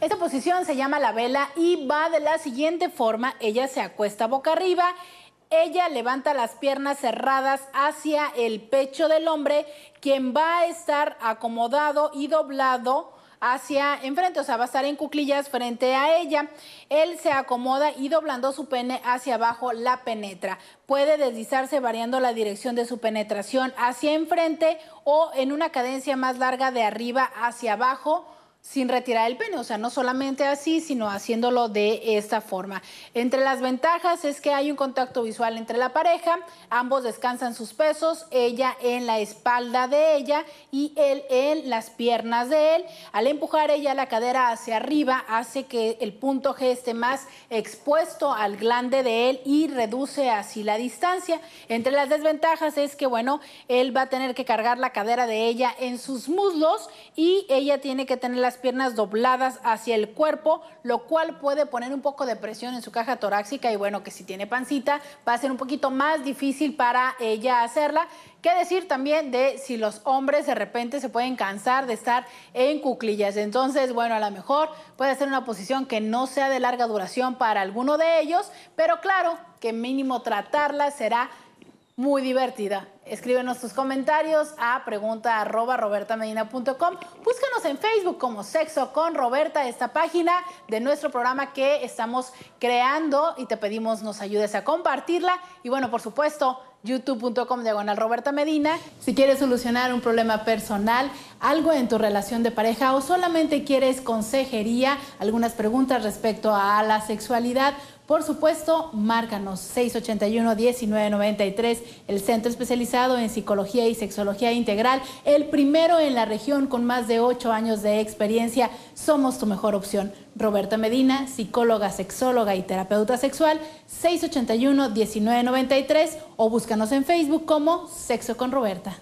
Esta posición se llama la vela y va de la siguiente forma. Ella se acuesta boca arriba. Ella levanta las piernas cerradas hacia el pecho del hombre, quien va a estar acomodado y doblado hacia enfrente, o sea, va a estar en cuclillas frente a ella. Él se acomoda y doblando su pene hacia abajo la penetra. Puede deslizarse variando la dirección de su penetración hacia enfrente o en una cadencia más larga de arriba hacia abajo sin retirar el pene, o sea, no solamente así, sino haciéndolo de esta forma. Entre las ventajas es que hay un contacto visual entre la pareja, ambos descansan sus pesos, ella en la espalda de ella y él en las piernas de él. Al empujar ella la cadera hacia arriba, hace que el punto G esté más expuesto al glande de él y reduce así la distancia. Entre las desventajas es que, bueno, él va a tener que cargar la cadera de ella en sus muslos y ella tiene que tener las piernas dobladas hacia el cuerpo, lo cual puede poner un poco de presión en su caja torácica y bueno, que si tiene pancita va a ser un poquito más difícil para ella hacerla. ¿Qué decir también de si los hombres de repente se pueden cansar de estar en cuclillas? Entonces, bueno, a lo mejor puede ser una posición que no sea de larga duración para alguno de ellos, pero claro que mínimo tratarla será muy divertida. Escríbenos tus comentarios a pregunta en Facebook como Sexo con Roberta, esta página de nuestro programa que estamos creando y te pedimos nos ayudes a compartirla. Y bueno, por supuesto, youtube.com diagonal Roberta Medina. Si quieres solucionar un problema personal, algo en tu relación de pareja o solamente quieres consejería, algunas preguntas respecto a la sexualidad, por supuesto, márcanos 681-1993, el centro especializado en psicología y sexología integral, el primero en la región con más de ocho años de experiencia. Somos tu mejor opción. Roberta Medina, psicóloga, sexóloga y terapeuta sexual, 681-1993 o búscanos en Facebook como Sexo con Roberta.